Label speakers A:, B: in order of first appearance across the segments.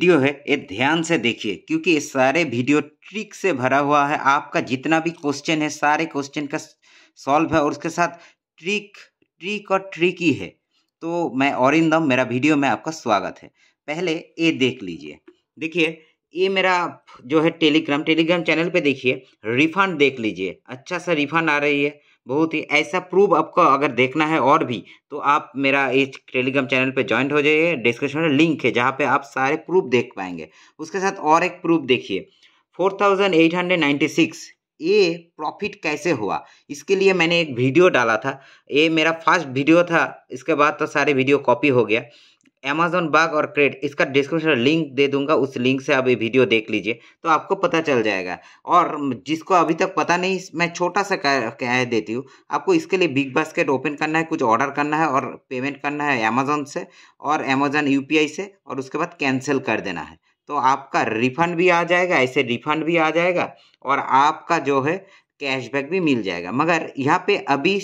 A: video है ये ध्यान से देखिए क्योंकि सारे वीडियो ट्रिक से भरा हुआ है आपका जितना भी क्वेश्चन है सारे क्वेश्चन का सॉल्व है और उसके साथ ट्रिक ट्रिक और ट्रिक ही है तो मैं और दम मेरा वीडियो में आपका स्वागत है पहले ये देख लीजिए देखिए ये मेरा जो है टेलीग्राम टेलीग्राम चैनल पे देखिए रिफंड देख लीजिए अच्छा सा रिफंड आ रही है बहुत ही ऐसा प्रूफ आपको अगर देखना है और भी तो आप मेरा इस टेलीग्राम चैनल पे ज्वाइंट हो जाइए डिस्क्रिप्शन में लिंक है जहाँ पे आप सारे प्रूफ देख पाएंगे उसके साथ और एक प्रूफ देखिए 4896 ये प्रॉफिट कैसे हुआ इसके लिए मैंने एक वीडियो डाला था ये मेरा फर्स्ट वीडियो था इसके बाद तो सारे वीडियो कॉपी हो गया अमेजोन बाग और क्रेड इसका डिस्क्रिप्शन लिंक दे दूंगा उस लिंक से आप ये वीडियो देख लीजिए तो आपको पता चल जाएगा और जिसको अभी तक पता नहीं मैं छोटा सा कह देती हूँ आपको इसके लिए बिग बास्केट ओपन करना है कुछ ऑर्डर करना है और पेमेंट करना है अमेजोन से और अमेजोन यू से और उसके बाद कैंसिल कर देना है तो आपका रिफंड भी आ जाएगा ऐसे रिफंड भी आ जाएगा और आपका जो है कैशबैक भी मिल जाएगा मगर यहाँ पर अभी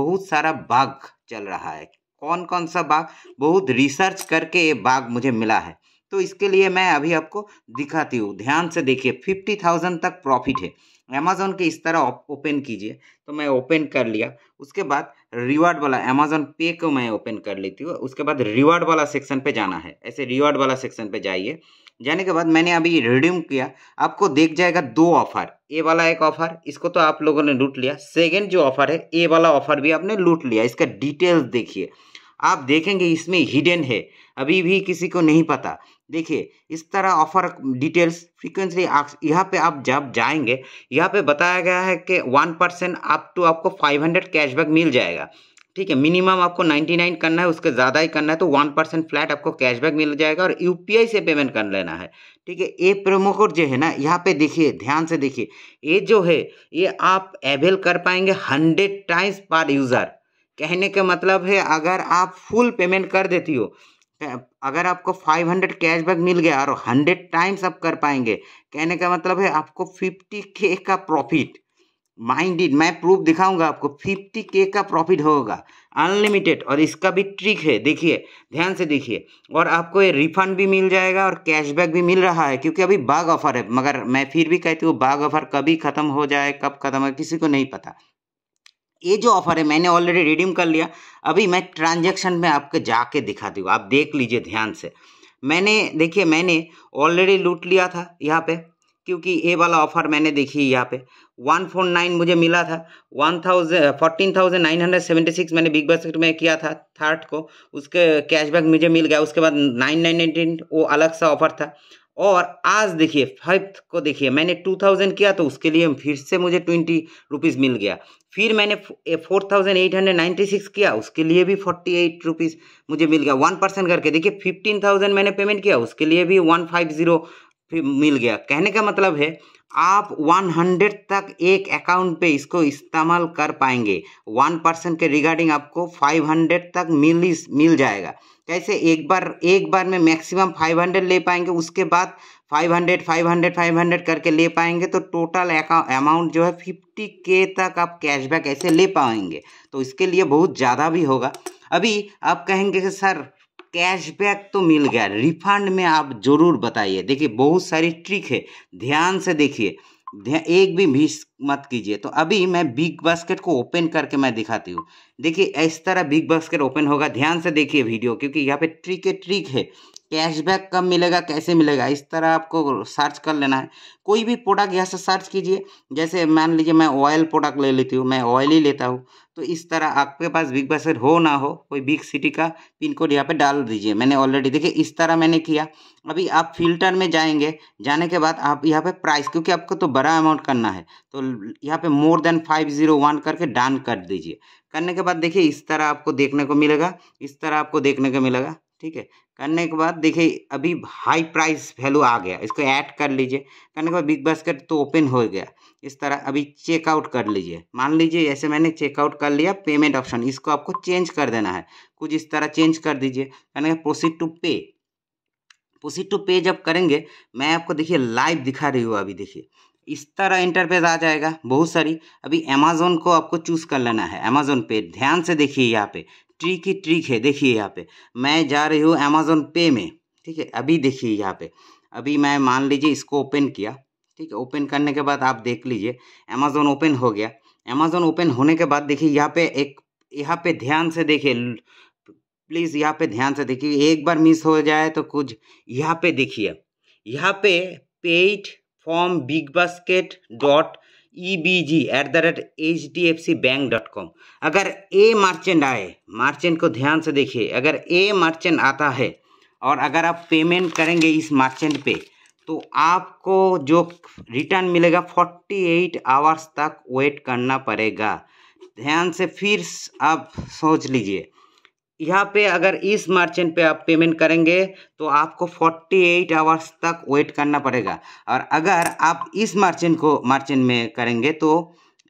A: बहुत सारा बाघ चल रहा है कौन कौन सा बाघ बहुत रिसर्च करके ये बाघ मुझे मिला है तो इसके लिए मैं अभी आपको दिखाती हूँ ध्यान से देखिए फिफ्टी थाउजेंड तक प्रॉफिट है अमेजोन के इस तरह ओपन कीजिए तो मैं ओपन कर लिया उसके बाद रिवार्ड वाला अमेजोन पे को मैं ओपन कर लेती हूँ उसके बाद रिवार्ड वाला सेक्शन पे जाना है ऐसे रिवार्ड वाला सेक्शन पे जाइए जाने के बाद मैंने अभी रिड्यूम किया आपको देख जाएगा दो ऑफर ए वाला एक ऑफर इसको तो आप लोगों ने लूट लिया सेकेंड जो ऑफर है ए वाला ऑफर भी आपने लूट लिया इसका डिटेल्स देखिए आप देखेंगे इसमें हिडन है अभी भी किसी को नहीं पता देखिए इस तरह ऑफर डिटेल्स आप यहाँ पे आप जब जाएंगे यहाँ पे बताया गया है कि वन परसेंट आप टू आपको फाइव हंड्रेड कैशबैक मिल जाएगा ठीक है मिनिमम आपको नाइन्टी नाइन करना है उसके ज़्यादा ही करना है तो वन परसेंट फ्लैट आपको कैशबैक मिल जाएगा और यू से पेमेंट कर लेना है ठीक है ये प्रोमो कोड जो है ना यहाँ पे देखिए ध्यान से देखिए ये जो है ये आप अवेल कर पाएंगे हंड्रेड टाइम्स पर यूज़र कहने का मतलब है अगर आप फुल पेमेंट कर देती हो तो अगर आपको 500 कैशबैक मिल गया और 100 टाइम्स आप कर पाएंगे कहने का मतलब है आपको 50 के का प्रॉफिट माइंडेड मैं प्रूफ दिखाऊंगा आपको 50 के का प्रॉफिट होगा अनलिमिटेड और इसका भी ट्रिक है देखिए ध्यान से देखिए और आपको ये रिफंड भी मिल जाएगा और कैशबैक भी मिल रहा है क्योंकि अभी बाग ऑफर है मगर मैं फिर भी कहती हूँ बाग ऑफर कभी ख़त्म हो जाए कब ख़त्म हो किसी को नहीं पता ये जो ऑफर है मैंने ऑलरेडी रिडीम कर लिया अभी मैं ट्रांजेक्शन में आपके जाके दिखा दूँ आप देख लीजिए ध्यान से मैंने देखिए मैंने ऑलरेडी लूट लिया था यहाँ पे क्योंकि ये वाला ऑफर मैंने देखी यहाँ पे वन फोर नाइन मुझे मिला था one thousand fourteen thousand nine hundred seventy six मैंने बिग बास्केट में किया था थर्ड को उसके कैशबैक मुझे मिल गया उसके बाद नाइन नाइन नाइनटीन वो अलग सा ऑफर था और आज देखिए फिफ्थ को देखिए मैंने टू थाउजेंड किया तो उसके लिए फिर से मुझे ट्वेंटी रुपीज़ मिल गया फिर मैंने four thousand eight hundred ninety six किया उसके लिए भी फोर्टी एट रुपीज़ मुझे मिल गया वन परसेंट करके देखिए फिफ्टीन थाउजेंड मैंने पेमेंट किया उसके लिए भी वन फाइव ज़ीरो मिल गया कहने का मतलब है आप 100 तक एक अकाउंट पे इसको इस्तेमाल कर पाएंगे वन परसेंट के रिगार्डिंग आपको 500 तक मिल मिल जाएगा कैसे एक बार एक बार में मैक्सिमम 500 ले पाएंगे उसके बाद 500 500 500 करके ले पाएंगे तो टोटल अमाउंट जो है 50 के तक आप कैशबैक ऐसे ले पाएंगे तो इसके लिए बहुत ज़्यादा भी होगा अभी आप कहेंगे कि सर कैशबैक तो मिल गया रिफंड में आप ज़रूर बताइए देखिए बहुत सारी ट्रिक है ध्यान से देखिए एक भी मिस मत कीजिए तो अभी मैं बिग बास्केट को ओपन करके मैं दिखाती हूँ देखिए इस तरह बिग बास्केट ओपन होगा ध्यान से देखिए वीडियो क्योंकि यहाँ पे ट्रिक है ट्रिक है कैशबैक कब मिलेगा कैसे मिलेगा इस तरह आपको सर्च कर लेना है कोई भी प्रोडक्ट यहाँ से सर्च कीजिए जैसे मान लीजिए मैं ऑयल प्रोडक्ट ले लेती हूँ मैं ऑयल ही लेता हूँ तो इस तरह आपके पास बिग बास्केट हो ना हो कोई बिग सिटी का पिन कोड यहाँ पे डाल दीजिए मैंने ऑलरेडी देखिए इस तरह मैंने किया अभी आप फिल्टर में जाएंगे जाने के बाद आप यहाँ पे प्राइस क्योंकि आपको तो बड़ा अमाउंट करना है तो यहाँ पे more than five zero one करके डन कर दीजिए करने के बाद देखिए इस तरह आपको देखने को मिलेगा इस तरह आपको देखने को मिलेगा ठीक है करने के बाद देखिए अभी हाई प्राइस वैल्यू आ गया इसको ऐड कर लीजिए करने के बाद बिग बास्केट तो ओपन हो गया इस तरह अभी चेकआउट कर लीजिए मान लीजिए ऐसे मैंने चेकआउट कर लिया पेमेंट ऑप्शन इसको आपको चेंज कर देना है कुछ इस तरह चेंज कर दीजिए करने के proceed to pay proceed to pay जब करेंगे मैं आपको देखिए लाइव दिखा रही हूँ अभी देखिए इस तरह इंटरफेस आ जाएगा बहुत सारी अभी अमेजोन को आपको चूज़ कर लेना है अमेजोन पे ध्यान से देखिए यहाँ पे ट्रिक ही ट्रिक है देखिए यहाँ पे मैं जा रही हूँ अमेजोन पे में ठीक है अभी देखिए यहाँ पे अभी मैं मान लीजिए इसको ओपन किया ठीक है ओपन करने के बाद आप देख लीजिए अमेजोन ओपन हो गया अमेजोन ओपन होने के बाद देखिए यहाँ पे एक यहाँ पे ध्यान से देखिए प्लीज़ यहाँ पे ध्यान से देखिए एक बार मिस हो जाए तो कुछ यहाँ पे देखिए यहाँ पे paid from big basket dot E B G at the rate H D F C bank dot com अगर ए मर्चेंट आए मर्चेंट को ध्यान से देखिए अगर ए मर्चेंट आता है और अगर आप पेमेंट करेंगे इस मर्चेंट पे तो आपको जो रिटर्न मिलेगा फोर्टी एट आवर्स तक वेट करना पड़ेगा ध्यान से फिर आप सोच लीजिए यहाँ पे अगर इस मर्चेंट पे आप पेमेंट करेंगे तो आपको 48 आवर्स तक वेट करना पड़ेगा और अगर आप इस मर्चेंट को मर्चेंट में करेंगे तो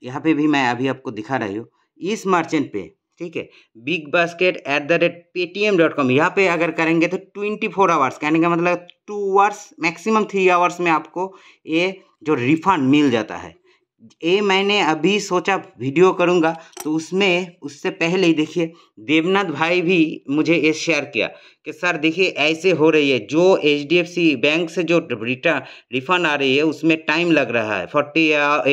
A: यहाँ पे भी मैं अभी आपको दिखा रही हूँ इस मर्चेंट पे ठीक है big basket at the rate Paytm dot com यहाँ पर अगर करेंगे तो ट्वेंटी फोर आवर्स कहने का मतलब two hours maximum three hours में आपको ये जो रिफंड मिल जाता है ये मैंने अभी सोचा वीडियो करूँगा तो उसमें उससे पहले ही देखिए देवनाथ भाई भी मुझे ये शेयर किया कि सर देखिए ऐसे हो रही है जो एच बैंक से जो रिटर्न रिफंड आ रही है उसमें टाइम लग रहा है फोर्टी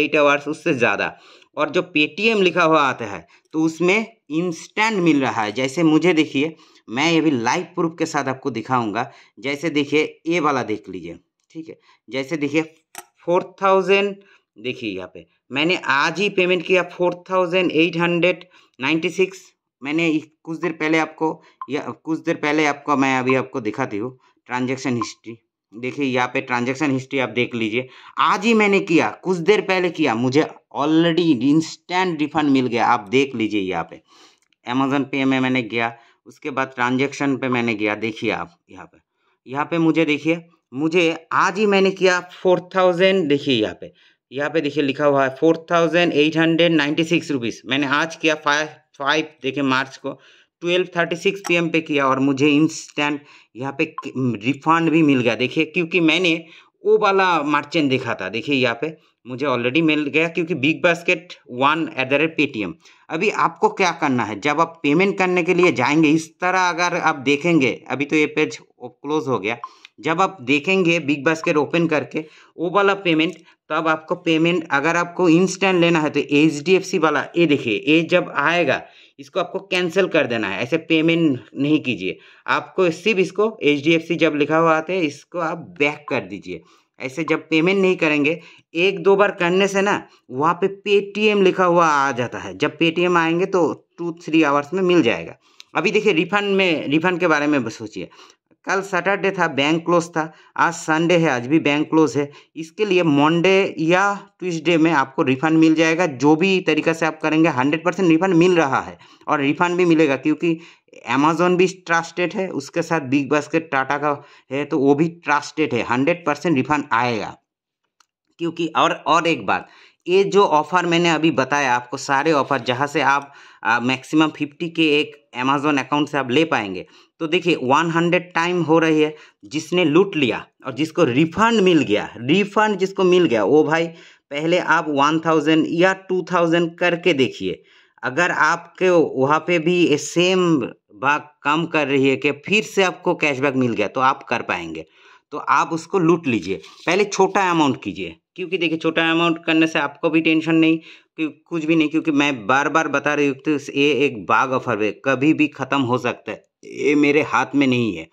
A: एट आवर्स उससे ज़्यादा और जो पेटीएम लिखा हुआ आता है तो उसमें इंस्टेंट मिल रहा है जैसे मुझे देखिए मैं ये भी लाइव प्रूफ के साथ आपको दिखाऊँगा जैसे देखिए ए वाला देख लीजिए ठीक है जैसे देखिए फोर थाउजेंड देखिए यहाँ पे मैंने आज ही पेमेंट किया four thousand eight hundred ninety six मैंने कुछ देर पहले आपको या कुछ देर पहले आपको मैं अभी आपको दिखाती हूँ ट्रांजेक्शन हिस्ट्री देखिए यहाँ पे ट्रांजेक्शन हिस्ट्री आप देख लीजिए आज ही मैंने किया कुछ देर पहले किया मुझे ऑलरेडी इंस्टेंट रिफंड मिल गया आप देख लीजिए यहाँ पे अमेजोन पे में मैंने गया उसके बाद ट्रांजेक्शन पे मैंने गया देखिए आप यहाँ पे यहाँ पे मुझे देखिए मुझे आज ही मैंने किया फोर थाउजेंड देखिए यहाँ पे यहाँ पे देखिए लिखा हुआ है four thousand eight hundred ninety six rupees मैंने आज किया फाइव फाइव देखिए मार्च को ट्वेल्व थर्टी सिक्स पी पे किया और मुझे इंस्टेंट यहाँ पे रिफंड भी मिल गया देखिए क्योंकि मैंने वो वाला मार्चेंट देखा था देखिए यहाँ पे मुझे ऑलरेडी मिल गया क्योंकि BigBasket one at the rate Paytm अभी आपको क्या करना है जब आप पेमेंट करने के लिए जाएंगे इस तरह अगर आप देखेंगे अभी तो ये पेज क्लोज हो गया जब आप देखेंगे बिग बास्केट ओपन करके वो वाला पेमेंट तब आपको पेमेंट अगर आपको इंस्टेंट लेना है तो एच डी एफ सी वाला ये देखिए ये जब आएगा इसको आपको कैंसिल कर देना है ऐसे पेमेंट नहीं कीजिए आपको सिर्फ इसको एच डी एफ सी जब लिखा हुआ आता है इसको आप बैक कर दीजिए ऐसे जब पेमेंट नहीं करेंगे एक दो बार करने से ना वहाँ पे पेटीएम लिखा हुआ आ जाता है जब पेटीएम आएंगे तो टू थ्री आवर्स में मिल जाएगा अभी देखिए रिफंड में रिफंड के बारे में सोचिए कल सैटरडे था बैंक क्लोज था आज संडे है आज भी बैंक क्लोज है इसके लिए मंडे या ट्यूसडे में आपको रिफंड मिल जाएगा जो भी तरीका से आप करेंगे हंड्रेड परसेंट रिफंड मिल रहा है और रिफंड भी मिलेगा क्योंकि अमेजोन भी ट्रस्टेड है उसके साथ बिग बास्केट टाटा का है तो वो भी ट्रस्टेड है हंड्रेड परसेंट रिफंड आएगा क्योंकि और और एक बात ये जो ऑफ़र मैंने अभी बताया आपको सारे ऑफ़र जहाँ से आप मैक्सिमम फिफ्टी के एक अमेज़ोन अकाउंट से आप ले पाएंगे तो देखिए वन हंड्रेड टाइम हो रही है जिसने लूट लिया और जिसको रिफंड मिल गया रिफंड जिसको मिल गया वो भाई पहले आप वन थाउजेंड या टू थाउजेंड करके देखिए अगर आपके वहाँ पे भी सेम बात कम कर रही है कि फिर से आपको कैशबैक मिल गया तो आप कर पाएंगे तो आप उसको लूट लीजिए पहले छोटा अमाउंट कीजिए क्योंकि देखिए छोटा अमाउंट करने से आपको भी टेंशन नहीं कि कुछ भी नहीं क्योंकि मैं बार बार बता रही हूँ तो ये एक बाग ऑफर है कभी भी ख़त्म हो सकता है ये मेरे हाथ में नहीं है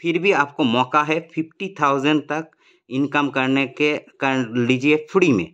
A: फिर भी आपको मौका है फिफ्टी थाउजेंड तक इनकम करने के कर लीजिए फ्री में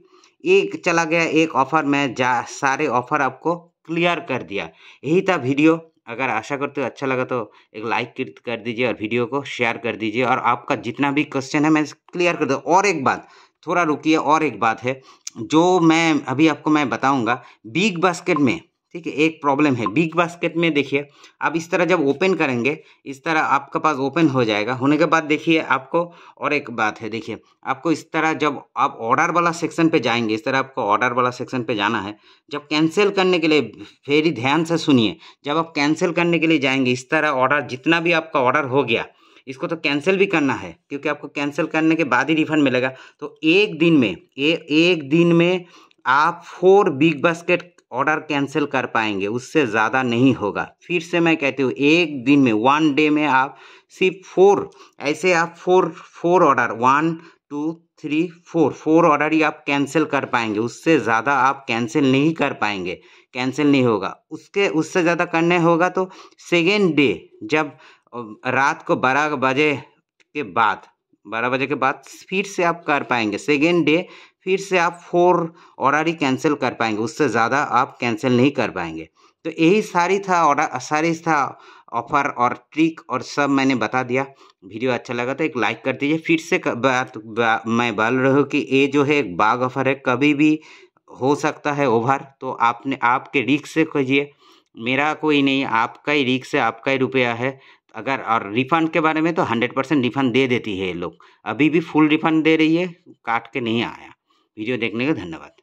A: एक चला गया एक ऑफ़र मैं जा सारे ऑफ़र आपको क्लियर कर दिया यही था वीडियो अगर आशा करते हो अच्छा लगा तो एक लाइक कर दीजिए और वीडियो को शेयर कर दीजिए और आपका जितना भी क्वेश्चन है मैं क्लियर कर दूँ और एक बात थोड़ा रुकिए और एक बात है जो मैं अभी आपको मैं बताऊंगा बिग बास्केट में ठीक है एक प्रॉब्लम है बिग बास्केट में देखिए आप इस तरह जब ओपन करेंगे इस तरह आपके पास ओपन हो जाएगा होने के बाद देखिए आपको और एक बात है देखिए आपको इस तरह जब आप ऑर्डर वाला सेक्शन पे जाएंगे इस तरह आपको ऑर्डर वाला सेक्शन पे जाना है जब कैंसिल करने के लिए फेरी ध्यान से सुनिए जब आप कैंसिल करने के लिए जाएंगे इस तरह ऑर्डर जितना भी आपका ऑर्डर हो गया इसको तो कैंसिल भी करना है क्योंकि आपको कैंसिल करने के बाद ही रिफंड मिलेगा तो एक दिन में ए, एक दिन में आप four BigBasket order cancel कर पाएंगे उससे ज़्यादा नहीं होगा फिर से मैं कहती हूँ एक दिन में वन डे में आप सिर्फ फोर ऐसे आप four four order one two three four four order ही आप कैंसिल कर पाएंगे उससे ज़्यादा आप कैंसिल नहीं कर पाएंगे कैंसिल नहीं होगा उसके उससे ज़्यादा करने होगा तो सेकेंड डे जब रात को बारह बजे के बाद बारह बजे के बाद फिर से आप कर पाएंगे सेकेंड डे फिर से आप फोर ऑर्डर ही कैंसिल कर पाएंगे उससे ज़्यादा आप कैंसिल नहीं कर पाएंगे तो यही सारी था ऑर्डर सारी था ऑफर और ट्रिक और सब मैंने बता दिया वीडियो अच्छा लगा तो एक लाइक कर दीजिए फिर से बात मैं बोल रहा हूँ कि ये जो है एक बाग ऑफर है कभी भी हो सकता है ओवर तो आपने आपके रिक्स से खोजिए मेरा कोई नहीं आपका ही रिक्स है आपका ही रुपया है अगर और रिफंड के बारे में तो हंड्रेड परसेंट रिफंड दे देती है ये लोग अभी भी फुल रिफंड दे रही है काट के नहीं आया वीडियो देखने का धन्यवाद